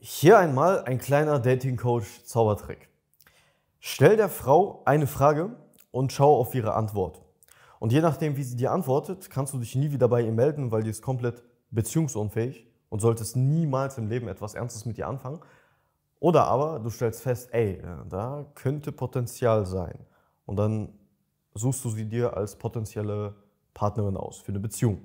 Hier einmal ein kleiner Dating Coach Zaubertrick. Stell der Frau eine Frage und schau auf ihre Antwort. Und je nachdem, wie sie dir antwortet, kannst du dich nie wieder bei ihr melden, weil die ist komplett beziehungsunfähig und solltest niemals im Leben etwas Ernstes mit ihr anfangen. Oder aber du stellst fest, ey, äh, da könnte Potenzial sein. Und dann suchst du sie dir als potenzielle Partnerin aus für eine Beziehung.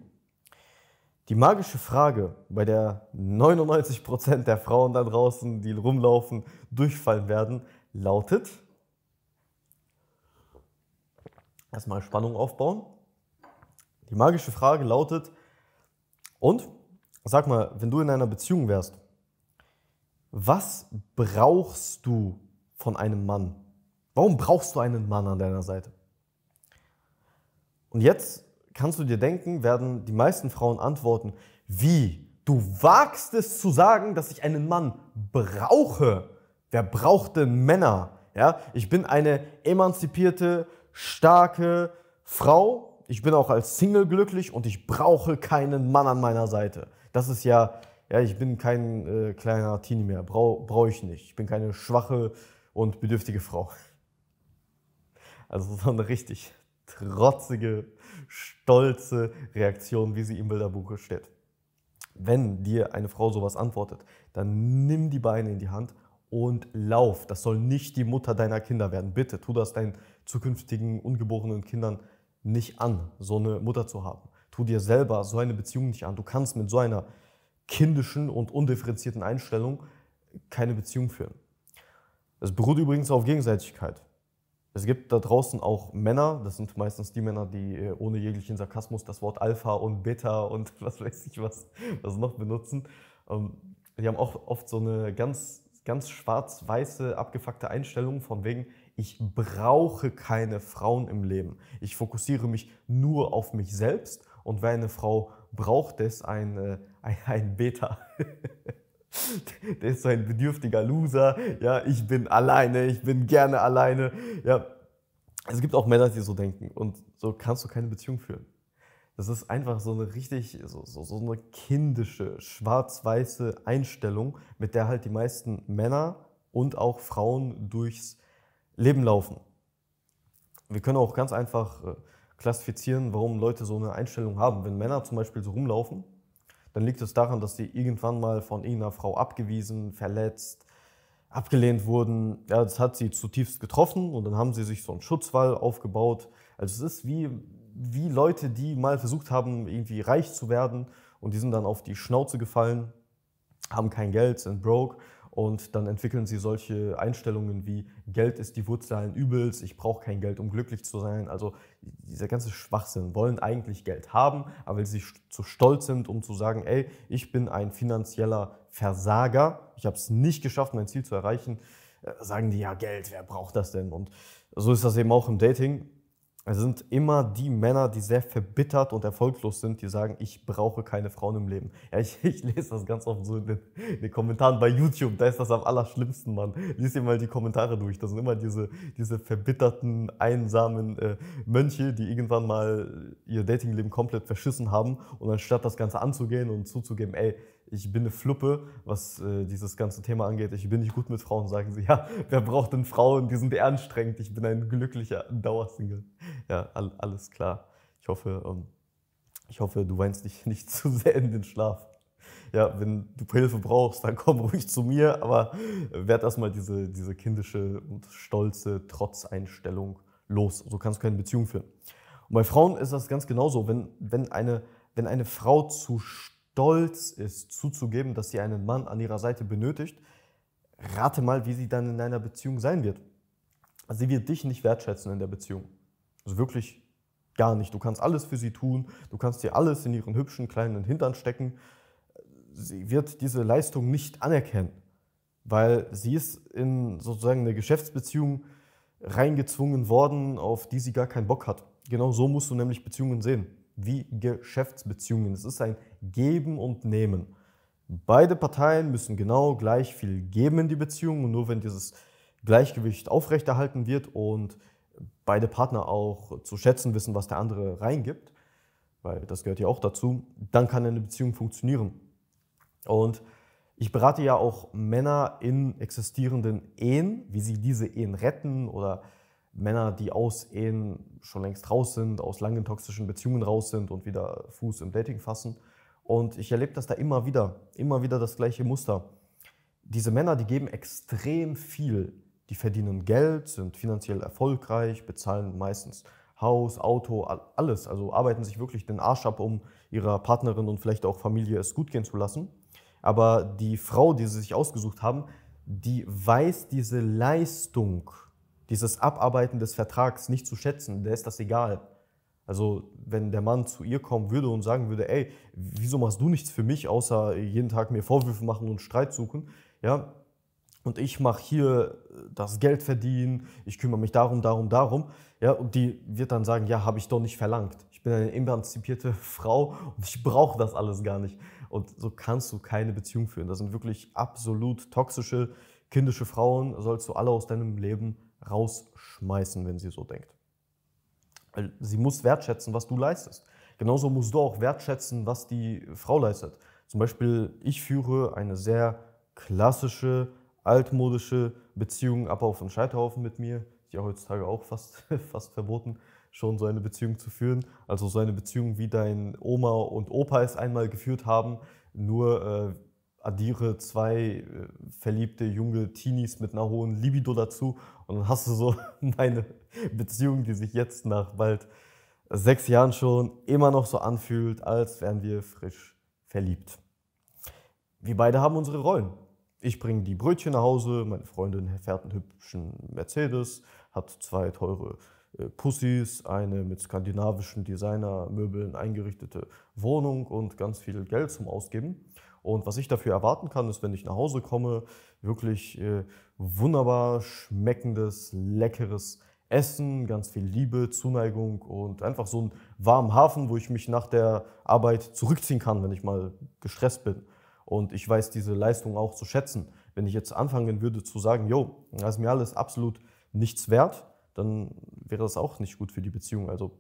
Die magische Frage, bei der 99% der Frauen da draußen, die rumlaufen, durchfallen werden, lautet, erstmal Spannung aufbauen. Die magische Frage lautet, und sag mal, wenn du in einer Beziehung wärst, was brauchst du von einem Mann? Warum brauchst du einen Mann an deiner Seite? Und jetzt kannst du dir denken, werden die meisten Frauen antworten, wie? Du wagst es zu sagen, dass ich einen Mann brauche. Wer braucht denn Männer? Ja, ich bin eine emanzipierte, starke Frau. Ich bin auch als Single glücklich und ich brauche keinen Mann an meiner Seite. Das ist ja, ja, ich bin kein äh, kleiner Teenie mehr. Brauche ich nicht. Ich bin keine schwache und bedürftige Frau. Also so eine richtig trotzige stolze Reaktion, wie sie im Bilderbuch steht. Wenn dir eine Frau sowas antwortet, dann nimm die Beine in die Hand und lauf. Das soll nicht die Mutter deiner Kinder werden. Bitte tu das deinen zukünftigen ungeborenen Kindern nicht an, so eine Mutter zu haben. Tu dir selber so eine Beziehung nicht an. Du kannst mit so einer kindischen und undifferenzierten Einstellung keine Beziehung führen. Es beruht übrigens auf Gegenseitigkeit. Es gibt da draußen auch Männer, das sind meistens die Männer, die äh, ohne jeglichen Sarkasmus das Wort Alpha und Beta und was weiß ich was, was noch benutzen. Ähm, die haben auch oft so eine ganz, ganz schwarz-weiße, abgefuckte Einstellung von wegen, ich brauche keine Frauen im Leben. Ich fokussiere mich nur auf mich selbst und wer eine Frau braucht, ist ein, äh, ein Beta. der ist so ein bedürftiger Loser, ja, ich bin alleine, ich bin gerne alleine, ja. Es gibt auch Männer, die so denken und so kannst du keine Beziehung führen. Das ist einfach so eine richtig, so, so, so eine kindische, schwarz-weiße Einstellung, mit der halt die meisten Männer und auch Frauen durchs Leben laufen. Wir können auch ganz einfach äh, klassifizieren, warum Leute so eine Einstellung haben. Wenn Männer zum Beispiel so rumlaufen dann liegt es daran, dass die irgendwann mal von irgendeiner Frau abgewiesen, verletzt, abgelehnt wurden. Ja, das hat sie zutiefst getroffen und dann haben sie sich so einen Schutzwall aufgebaut. Also es ist wie, wie Leute, die mal versucht haben, irgendwie reich zu werden und die sind dann auf die Schnauze gefallen, haben kein Geld, sind broke und dann entwickeln sie solche Einstellungen wie Geld ist die Wurzel allen Übels, ich brauche kein Geld, um glücklich zu sein. Also dieser ganze Schwachsinn, wollen eigentlich Geld haben, aber weil sie zu stolz sind, um zu sagen, ey, ich bin ein finanzieller Versager, ich habe es nicht geschafft, mein Ziel zu erreichen, äh, sagen die ja Geld, wer braucht das denn? Und so ist das eben auch im Dating. Es sind immer die Männer, die sehr verbittert und erfolglos sind, die sagen, ich brauche keine Frauen im Leben. Ja, ich, ich lese das ganz oft so in den, in den, Kommentaren bei YouTube, da ist das am allerschlimmsten, Mann. Lies dir mal die Kommentare durch. Das sind immer diese, diese verbitterten, einsamen äh, Mönche, die irgendwann mal ihr Datingleben komplett verschissen haben und anstatt das Ganze anzugehen und zuzugeben, ey, ich bin eine Fluppe, was äh, dieses ganze Thema angeht. Ich bin nicht gut mit Frauen, sagen sie. Ja, wer braucht denn Frauen? Die sind anstrengend. Ich bin ein glücklicher Dauersingle. ja, all, alles klar. Ich hoffe, ähm, ich hoffe, du weinst dich nicht zu sehr in den Schlaf. Ja, wenn du Hilfe brauchst, dann komm ruhig zu mir, aber werd erstmal diese, diese kindische und stolze Trotzeinstellung los. So kannst du keine Beziehung führen. Und bei Frauen ist das ganz genauso. Wenn, wenn, eine, wenn eine Frau zu stolz ist, zuzugeben, dass sie einen Mann an ihrer Seite benötigt, rate mal, wie sie dann in einer Beziehung sein wird. Sie wird dich nicht wertschätzen in der Beziehung. Also wirklich gar nicht. Du kannst alles für sie tun, du kannst dir alles in ihren hübschen kleinen Hintern stecken. Sie wird diese Leistung nicht anerkennen, weil sie ist in sozusagen eine Geschäftsbeziehung reingezwungen worden, auf die sie gar keinen Bock hat. Genau so musst du nämlich Beziehungen sehen, wie Geschäftsbeziehungen. Es ist ein Geben und Nehmen. Beide Parteien müssen genau gleich viel geben in die Beziehung und nur wenn dieses Gleichgewicht aufrechterhalten wird und beide Partner auch zu schätzen wissen, was der andere reingibt, weil das gehört ja auch dazu, dann kann eine Beziehung funktionieren. Und ich berate ja auch Männer in existierenden Ehen, wie sie diese Ehen retten oder Männer, die aus Ehen schon längst raus sind, aus langen toxischen Beziehungen raus sind und wieder Fuß im Dating fassen. Und ich erlebe das da immer wieder, immer wieder das gleiche Muster. Diese Männer, die geben extrem viel die verdienen Geld, sind finanziell erfolgreich, bezahlen meistens Haus, Auto, alles. Also arbeiten sich wirklich den Arsch ab, um ihrer Partnerin und vielleicht auch Familie es gut gehen zu lassen. Aber die Frau, die sie sich ausgesucht haben, die weiß diese Leistung, dieses Abarbeiten des Vertrags nicht zu schätzen. Der ist das egal. Also wenn der Mann zu ihr kommen würde und sagen würde, ey, wieso machst du nichts für mich, außer jeden Tag mir Vorwürfe machen und Streit suchen, ja, und ich mache hier äh, das Geld verdienen, ich kümmere mich darum, darum, darum. Ja, und die wird dann sagen, ja, habe ich doch nicht verlangt. Ich bin eine emanzipierte Frau und ich brauche das alles gar nicht. Und so kannst du keine Beziehung führen. Das sind wirklich absolut toxische, kindische Frauen. Sollst du alle aus deinem Leben rausschmeißen, wenn sie so denkt. Sie muss wertschätzen, was du leistest. Genauso musst du auch wertschätzen, was die Frau leistet. Zum Beispiel, ich führe eine sehr klassische, altmodische Beziehungen ab auf den Scheiterhaufen mit mir, ist ja heutzutage auch fast, fast verboten, schon so eine Beziehung zu führen. Also so eine Beziehung, wie dein Oma und Opa es einmal geführt haben, nur äh, addiere zwei äh, verliebte junge Teenies mit einer hohen Libido dazu und dann hast du so meine Beziehung, die sich jetzt nach bald sechs Jahren schon immer noch so anfühlt, als wären wir frisch verliebt. Wir beide haben unsere Rollen. Ich bringe die Brötchen nach Hause, meine Freundin fährt einen hübschen Mercedes, hat zwei teure äh, Pussys, eine mit skandinavischen Designermöbeln eingerichtete Wohnung und ganz viel Geld zum Ausgeben. Und was ich dafür erwarten kann, ist, wenn ich nach Hause komme, wirklich äh, wunderbar schmeckendes, leckeres Essen, ganz viel Liebe, Zuneigung und einfach so einen warmen Hafen, wo ich mich nach der Arbeit zurückziehen kann, wenn ich mal gestresst bin. Und ich weiß diese Leistung auch zu schätzen. Wenn ich jetzt anfangen würde zu sagen, yo, das ist mir alles absolut nichts wert, dann wäre das auch nicht gut für die Beziehung. Also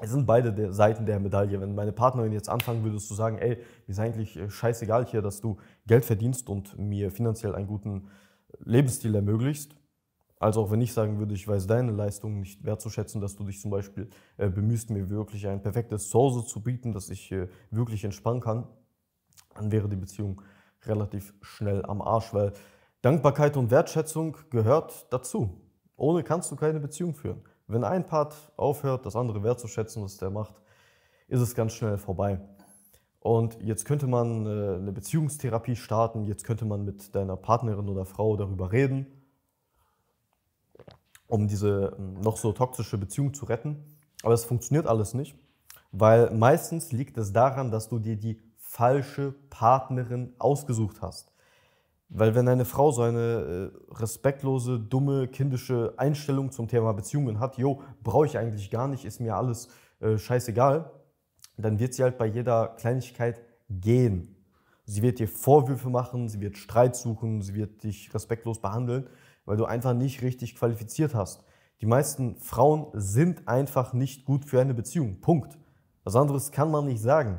es sind beide der Seiten der Medaille. Wenn meine Partnerin jetzt anfangen würde zu sagen, ey, mir ist eigentlich äh, scheißegal hier, dass du Geld verdienst und mir finanziell einen guten Lebensstil ermöglicht, Also auch wenn ich sagen würde, ich weiß deine Leistung nicht wertzuschätzen, dass du dich zum Beispiel äh, bemühst, mir wirklich ein perfektes Zuhause zu bieten, dass ich äh, wirklich entspannen kann, dann wäre die Beziehung relativ schnell am Arsch, weil Dankbarkeit und Wertschätzung gehört dazu. Ohne kannst du keine Beziehung führen. Wenn ein Part aufhört, das andere wertzuschätzen, was der macht, ist es ganz schnell vorbei. Und jetzt könnte man äh, eine Beziehungstherapie starten, jetzt könnte man mit deiner Partnerin oder Frau darüber reden, um diese ähm, noch so toxische Beziehung zu retten. Aber es funktioniert alles nicht, weil meistens liegt es daran, dass du dir die falsche Partnerin ausgesucht hast. Weil wenn eine Frau so eine äh, respektlose, dumme, kindische Einstellung zum Thema Beziehungen hat, jo, brauche ich eigentlich gar nicht, ist mir alles äh, scheißegal, dann wird sie halt bei jeder Kleinigkeit gehen. Sie wird dir Vorwürfe machen, sie wird Streit suchen, sie wird dich respektlos behandeln, weil du einfach nicht richtig qualifiziert hast. Die meisten Frauen sind einfach nicht gut für eine Beziehung. Punkt. Was anderes kann man nicht sagen.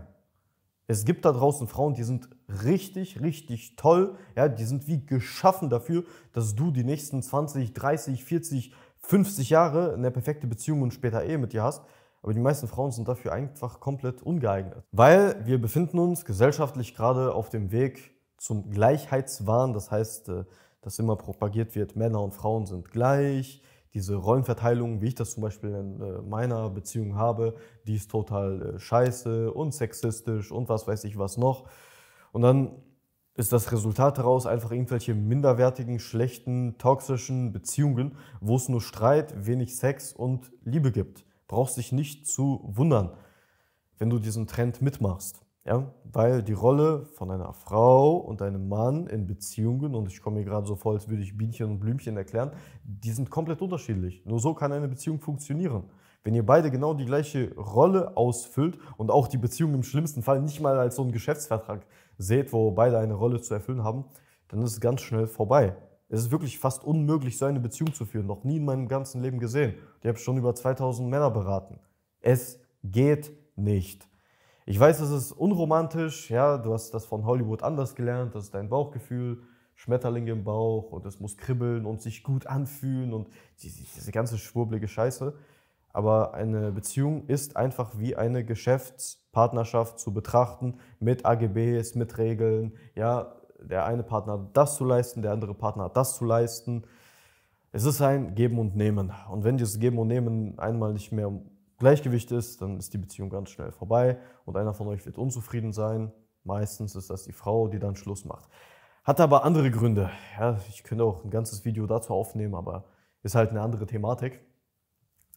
Es gibt da draußen Frauen, die sind richtig, richtig toll. Ja, die sind wie geschaffen dafür, dass du die nächsten 20, 30, 40, 50 Jahre eine perfekte Beziehung und später Ehe mit dir hast. Aber die meisten Frauen sind dafür einfach komplett ungeeignet. Weil wir befinden uns gesellschaftlich gerade auf dem Weg zum Gleichheitswahn. Das heißt, äh, dass immer propagiert wird, Männer und Frauen sind gleich diese Rollenverteilung, wie ich das zum Beispiel in äh, meiner Beziehung habe, die ist total äh, scheiße und sexistisch und was weiß ich was noch. Und dann ist das Resultat daraus einfach irgendwelche minderwertigen, schlechten, toxischen Beziehungen, wo es nur Streit, wenig Sex und Liebe gibt. Brauchst dich nicht zu wundern, wenn du diesen Trend mitmachst. Ja, weil die Rolle von einer Frau und einem Mann in Beziehungen, und ich komme mir gerade so vor, als würde ich Bienchen und Blümchen erklären, die sind komplett unterschiedlich. Nur so kann eine Beziehung funktionieren. Wenn ihr beide genau die gleiche Rolle ausfüllt und auch die Beziehung im schlimmsten Fall nicht mal als so einen Geschäftsvertrag seht, wo beide eine Rolle zu erfüllen haben, dann ist es ganz schnell vorbei. Es ist wirklich fast unmöglich, so eine Beziehung zu führen. Noch nie in meinem ganzen Leben gesehen. Ich habe schon über 2000 Männer beraten. Es geht nicht. Ich weiß, es ist unromantisch, ja, du hast das von Hollywood anders gelernt, das ist dein Bauchgefühl, Schmetterlinge im Bauch und es muss kribbeln und sich gut anfühlen und diese ganze schwurblige Scheiße. Aber eine Beziehung ist einfach wie eine Geschäftspartnerschaft zu betrachten mit AGBs, mit Regeln. Ja, der eine Partner hat das zu leisten, der andere Partner hat das zu leisten. Es ist ein Geben und Nehmen. Und wenn dieses Geben und Nehmen einmal nicht mehr Gleichgewicht ist, dann ist die Beziehung ganz schnell vorbei und einer von euch wird unzufrieden sein. Meistens ist das die Frau, die dann Schluss macht. Hat aber andere Gründe. Ja, ich könnte auch ein ganzes Video dazu aufnehmen, aber ist halt eine andere Thematik.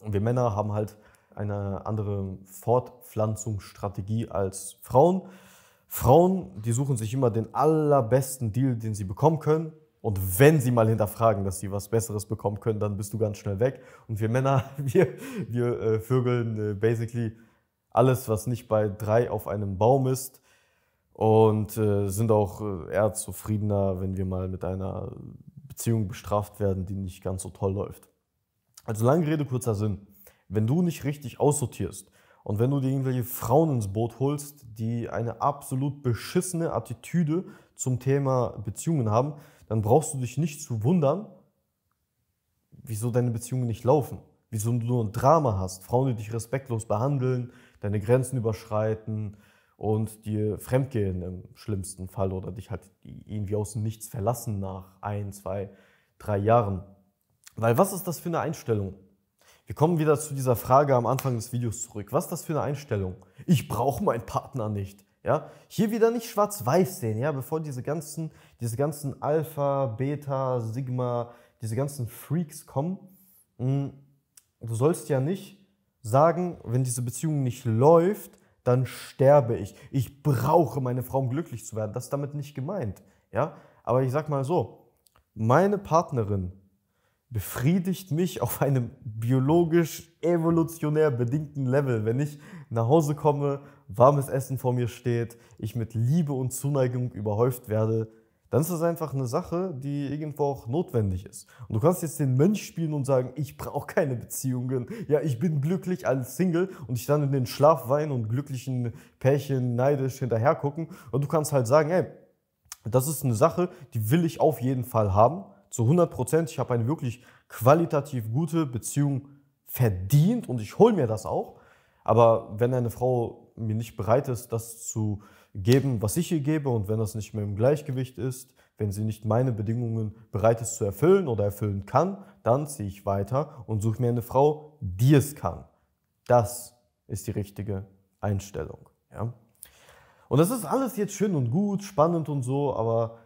Und wir Männer haben halt eine andere Fortpflanzungsstrategie als Frauen. Frauen, die suchen sich immer den allerbesten Deal, den sie bekommen können. Und wenn sie mal hinterfragen, dass sie was Besseres bekommen können, dann bist du ganz schnell weg. Und wir Männer, wir, wir äh, vögeln äh, basically alles, was nicht bei drei auf einem Baum ist. Und äh, sind auch äh, eher zufriedener, wenn wir mal mit einer Beziehung bestraft werden, die nicht ganz so toll läuft. Also lange Rede, kurzer Sinn. Wenn du nicht richtig aussortierst und wenn du dir irgendwelche Frauen ins Boot holst, die eine absolut beschissene Attitüde zum Thema Beziehungen haben, dann brauchst du dich nicht zu wundern, wieso deine Beziehungen nicht laufen, wieso du nur ein Drama hast, Frauen, die dich respektlos behandeln, deine Grenzen überschreiten und dir fremdgehen im schlimmsten Fall oder dich halt irgendwie aus dem Nichts verlassen nach ein, zwei, drei Jahren. Weil was ist das für eine Einstellung? Wir kommen wieder zu dieser Frage am Anfang des Videos zurück. Was ist das für eine Einstellung? Ich brauche meinen Partner nicht. Ja, hier wieder nicht schwarz-weiß sehen, ja, bevor diese ganzen, diese ganzen Alpha, Beta, Sigma, diese ganzen Freaks kommen. Hm, du sollst ja nicht sagen, wenn diese Beziehung nicht läuft, dann sterbe ich. Ich brauche meine Frau, um glücklich zu werden. Das ist damit nicht gemeint, ja. Aber ich sag mal so, meine Partnerin befriedigt mich auf einem biologisch evolutionär bedingten Level, wenn ich nach Hause komme warmes Essen vor mir steht, ich mit Liebe und Zuneigung überhäuft werde, dann ist das einfach eine Sache, die irgendwo auch notwendig ist. Und du kannst jetzt den Mönch spielen und sagen, ich brauche keine Beziehungen. Ja, ich bin glücklich als Single und ich dann in den Schlaf weinen und glücklichen Pärchen neidisch hinterher gucken. Und du kannst halt sagen, ey, das ist eine Sache, die will ich auf jeden Fall haben. Zu 100 Prozent. Ich habe eine wirklich qualitativ gute Beziehung verdient und ich hole mir das auch. Aber wenn eine Frau mir nicht bereit ist, das zu geben, was ich ihr gebe. Und wenn das nicht mehr im Gleichgewicht ist, wenn sie nicht meine Bedingungen bereit ist zu erfüllen oder erfüllen kann, dann ziehe ich weiter und suche mir eine Frau, die es kann. Das ist die richtige Einstellung. Ja? Und das ist alles jetzt schön und gut, spannend und so, aber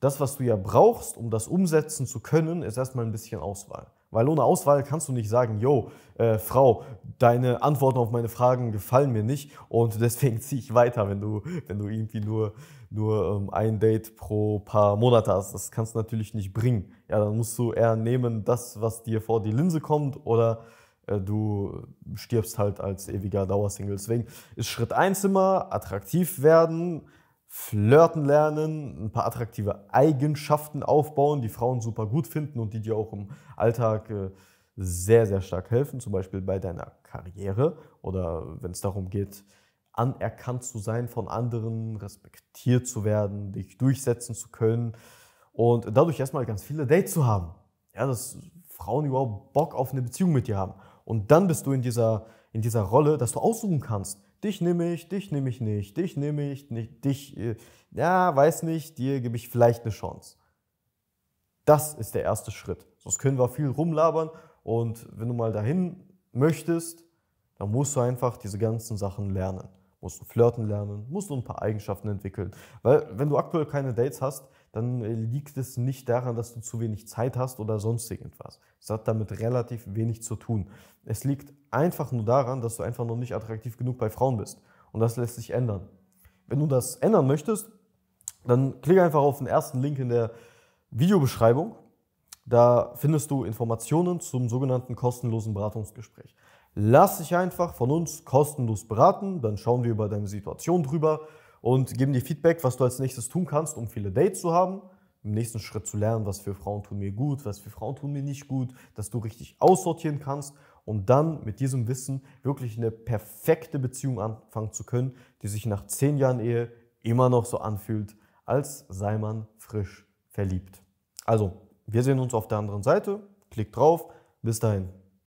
das, was du ja brauchst, um das umsetzen zu können, ist erstmal ein bisschen Auswahl. Weil ohne Auswahl kannst du nicht sagen, yo, äh, Frau, deine Antworten auf meine Fragen gefallen mir nicht und deswegen ziehe ich weiter, wenn du, wenn du irgendwie nur, nur ähm, ein Date pro paar Monate hast. Das kannst du natürlich nicht bringen. Ja, dann musst du eher nehmen, das, was dir vor die Linse kommt oder äh, du stirbst halt als ewiger Dauersingle. Deswegen ist Schritt 1 immer attraktiv werden, flirten lernen, ein paar attraktive Eigenschaften aufbauen, die Frauen super gut finden und die dir auch im Alltag äh, sehr, sehr stark helfen, zum Beispiel bei deiner Karriere oder wenn es darum geht, anerkannt zu sein von anderen, respektiert zu werden, dich durchsetzen zu können und dadurch erstmal ganz viele Dates zu haben. Ja, dass Frauen überhaupt Bock auf eine Beziehung mit dir haben. Und dann bist du in dieser, in dieser Rolle, dass du aussuchen kannst Dich nehme ich, dich nehme ich nicht, dich nehme ich nicht, dich, äh, ja, weiß nicht, dir gebe ich vielleicht eine Chance. Das ist der erste Schritt. Sonst können wir viel rumlabern und wenn du mal dahin möchtest, dann musst du einfach diese ganzen Sachen lernen. Musst du flirten lernen, musst du ein paar Eigenschaften entwickeln. Weil wenn du aktuell keine Dates hast, dann äh, liegt es nicht daran, dass du zu wenig Zeit hast oder sonst irgendwas. Es hat damit relativ wenig zu tun. Es liegt einfach nur daran, dass du einfach noch nicht attraktiv genug bei Frauen bist. Und das lässt sich ändern. Wenn du das ändern möchtest, dann klicke einfach auf den ersten Link in der Videobeschreibung. Da findest du Informationen zum sogenannten kostenlosen Beratungsgespräch. Lass dich einfach von uns kostenlos beraten, dann schauen wir über deine Situation drüber und geben dir Feedback, was du als nächstes tun kannst, um viele Dates zu haben. Im nächsten Schritt zu lernen, was für Frauen tun mir gut, was für Frauen tun mir nicht gut, dass du richtig aussortieren kannst und dann mit diesem Wissen wirklich eine perfekte Beziehung anfangen zu können, die sich nach zehn Jahren Ehe immer noch so anfühlt, als sei man frisch verliebt. Also, wir sehen uns auf der anderen Seite. Klick drauf. Bis dahin.